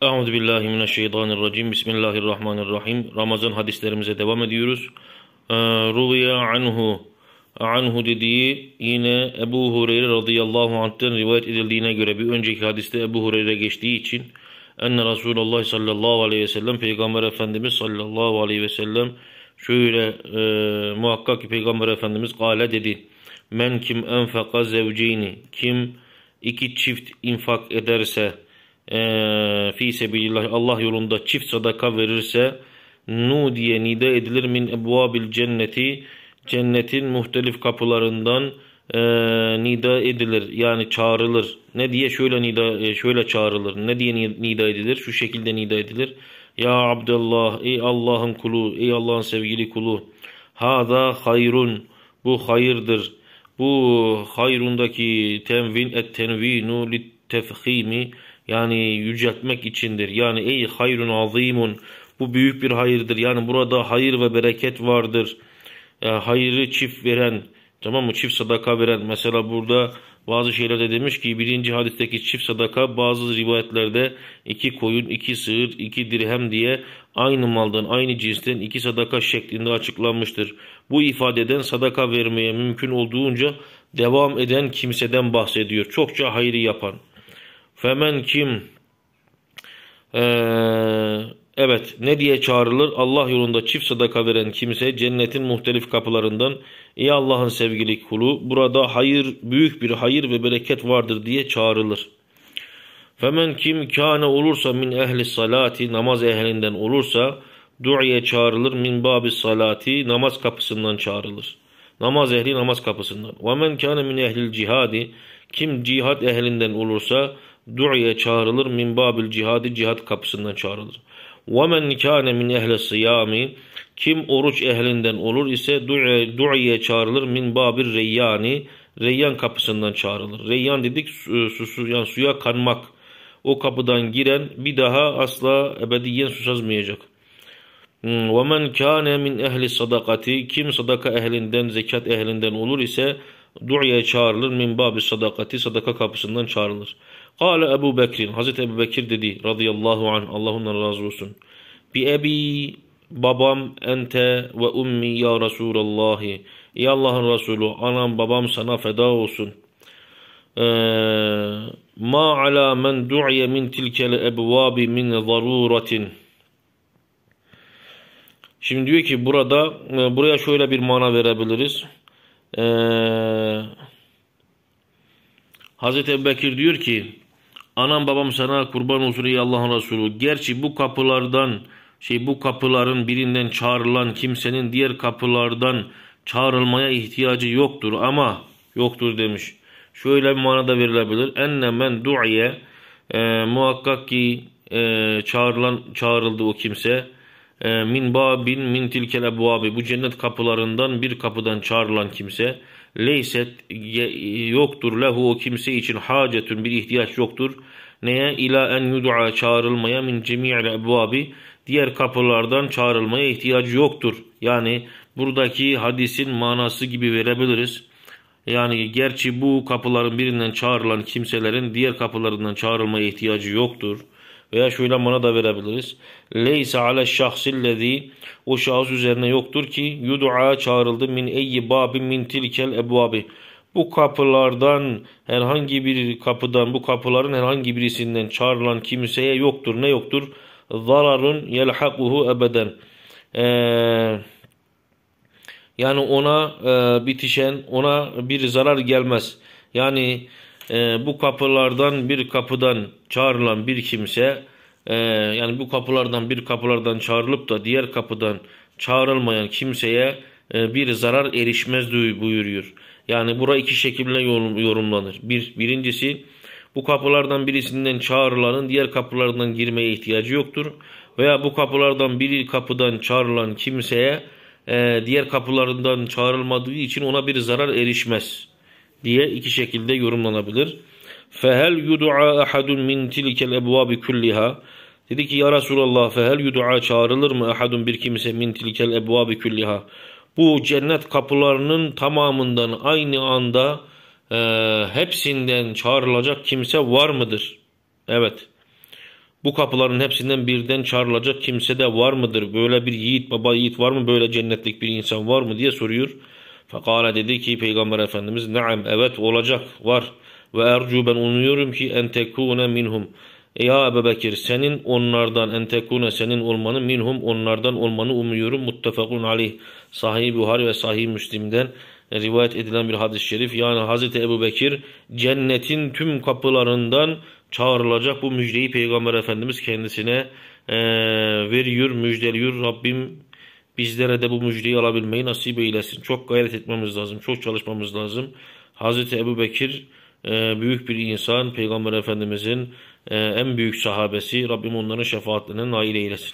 Euzu billahi mineşşeytanirracim. Bismillahirrahmanirrahim. Ramazan hadislerimize devam ediyoruz. Ee, Ruviya anhu anhu dediği yine Ebu Hureyre radıyallahu anh'ten rivayet edildiğine göre bir önceki hadiste Ebu Hureyre geçtiği için enne Resulullah sallallahu aleyhi ve sellem Peygamber Efendimiz sallallahu aleyhi ve sellem şöyle e, muhakkak ki Peygamber Efendimiz gale dedi. Men kim enfaka zevceyni kim iki çift infak ederse ee, fi sebilillah Allah yolunda çift sadaka verirse nu diye nida edilir min ebvabil cenneti cennetin muhtelif kapılarından e, nida edilir yani çağrılır. Ne diye şöyle nida e, şöyle çağrılır. Ne diye nida edilir? Şu şekilde nida edilir. Ya Abdullah ey Allah'ın kulu, ey Allah'ın sevgili kulu. Hada hayrun. Bu hayırdır. Bu hayrundaki tenvin et tenvinu lit tefhimi yani yüceltmek içindir. Yani ey hayrun azimun. Bu büyük bir hayırdır. Yani burada hayır ve bereket vardır. Yani e, hayrı çift veren, tamam mı? Çift sadaka veren. Mesela burada bazı şeylerde demiş ki birinci hadisteki çift sadaka bazı rivayetlerde iki koyun, iki sığır, iki dirhem diye aynı maldan, aynı cinsten iki sadaka şeklinde açıklanmıştır. Bu ifadeden sadaka vermeye mümkün olduğunca devam eden kimseden bahsediyor. Çokça hayrı yapan. Femen kim? Ee, evet ne diye çağrılır? Allah yolunda çift sadaka veren kimse cennetin muhtelif kapılarından iyi Allah'ın sevgili kulu burada hayır büyük bir hayır ve bereket vardır diye çağrılır. Femen kim kâne olursa min ehli salati namaz ehlinden olursa du'ye çağrılır min babi salati namaz kapısından çağrılır. Namaz ehli namaz kapısından. Ve men kâne min ehlil cihadi kim cihat ehlinden olursa du'ya çağrılır min babil cihadi cihat kapısından çağrılır. Ve men kâne min ehle sıyami kim oruç ehlinden olur ise du'ya çağrılır min babil reyyani reyyan kapısından çağrılır. Reyyan dedik susuyan suya kanmak. O kapıdan giren bir daha asla ebediyen susazmayacak. Ve men kâne min ehli sadakati kim sadaka ehlinden zekat ehlinden olur ise du'ya çağrılır min babil sadakati sadaka kapısından çağrılır. Kale Ebu Bekir. Hazreti Ebu Bekir dedi radıyallahu anh. Allah ondan razı olsun. Bi ebi babam ente ve ummi ya Resulallah. Ey Allah'ın Resulü anam babam sana feda olsun. Ee, ma ala men du'iye min tilkel ebvabi min zaruratin. Şimdi diyor ki burada e, buraya şöyle bir mana verebiliriz. Ee, Hazreti Ebubekir diyor ki Anam babam sana kurban olsun ey Allah'ın Resulü. Gerçi bu kapılardan şey bu kapıların birinden çağrılan kimsenin diğer kapılardan çağrılmaya ihtiyacı yoktur ama yoktur demiş. Şöyle bir manada verilebilir. Enne men du'iye e, muhakkak ki e, çağrılan çağrıldı o kimse. E, min babin min tilkel ebuabi bu cennet kapılarından bir kapıdan çağrılan kimse leyset yoktur lehu o kimse için hacetün bir ihtiyaç yoktur. Neye? İla en yud'a çağrılmaya min cemi'il ebvabi diğer kapılardan çağrılmaya ihtiyacı yoktur. Yani buradaki hadisin manası gibi verebiliriz. Yani gerçi bu kapıların birinden çağrılan kimselerin diğer kapılarından çağrılmaya ihtiyacı yoktur. Veya şöyle mana da verebiliriz. Leysa ale şahsillezî o şahıs üzerine yoktur ki yudua çağrıldı min eyyi babi min tilkel ebvabi. Bu kapılardan herhangi bir kapıdan bu kapıların herhangi birisinden çağrılan kimseye yoktur. Ne yoktur? Zararun yelhakuhu ebeden. Eee yani ona e, bitişen ona bir zarar gelmez. Yani e, bu kapılardan bir kapıdan çağrılan bir kimse e, yani bu kapılardan bir kapılardan çağrılıp da diğer kapıdan çağrılmayan kimseye e, bir zarar erişmez buyuruyor. Yani bura iki şekilde yorumlanır. Bir, birincisi bu kapılardan birisinden çağrılanın diğer kapılardan girmeye ihtiyacı yoktur. Veya bu kapılardan bir kapıdan çağrılan kimseye e, diğer kapılarından çağrılmadığı için ona bir zarar erişmez diye iki şekilde yorumlanabilir. Fehel yud'a ahadun min tilkel ebvabi kulliha. Dedi ki ya Resulallah fehel yud'a çağrılır mı ahadun bir kimse min tilkel ebvabi kulliha. Bu cennet kapılarının tamamından aynı anda e, hepsinden çağrılacak kimse var mıdır? Evet. Bu kapıların hepsinden birden çağrılacak kimse de var mıdır? Böyle bir yiğit baba yiğit var mı? Böyle cennetlik bir insan var mı diye soruyor. Fakale dedi ki Peygamber Efendimiz naam evet olacak var ve ercu ben umuyorum ki entekune minhum. Ya Ebu Bekir senin onlardan entekune senin olmanı minhum onlardan olmanı umuyorum muttefakun aleyh. Sahih Buhari ve Sahih Müslim'den rivayet edilen bir hadis-i şerif. Yani Hazreti Ebu Bekir cennetin tüm kapılarından çağrılacak bu müjdeyi Peygamber Efendimiz kendisine e, veriyor, müjdeliyor. Rabbim Bizlere de bu müjdeyi alabilmeyi nasip eylesin. Çok gayret etmemiz lazım. Çok çalışmamız lazım. Hz. Ebu Bekir e, büyük bir insan. Peygamber Efendimizin e, en büyük sahabesi. Rabbim onların şefaatlerine nail eylesin.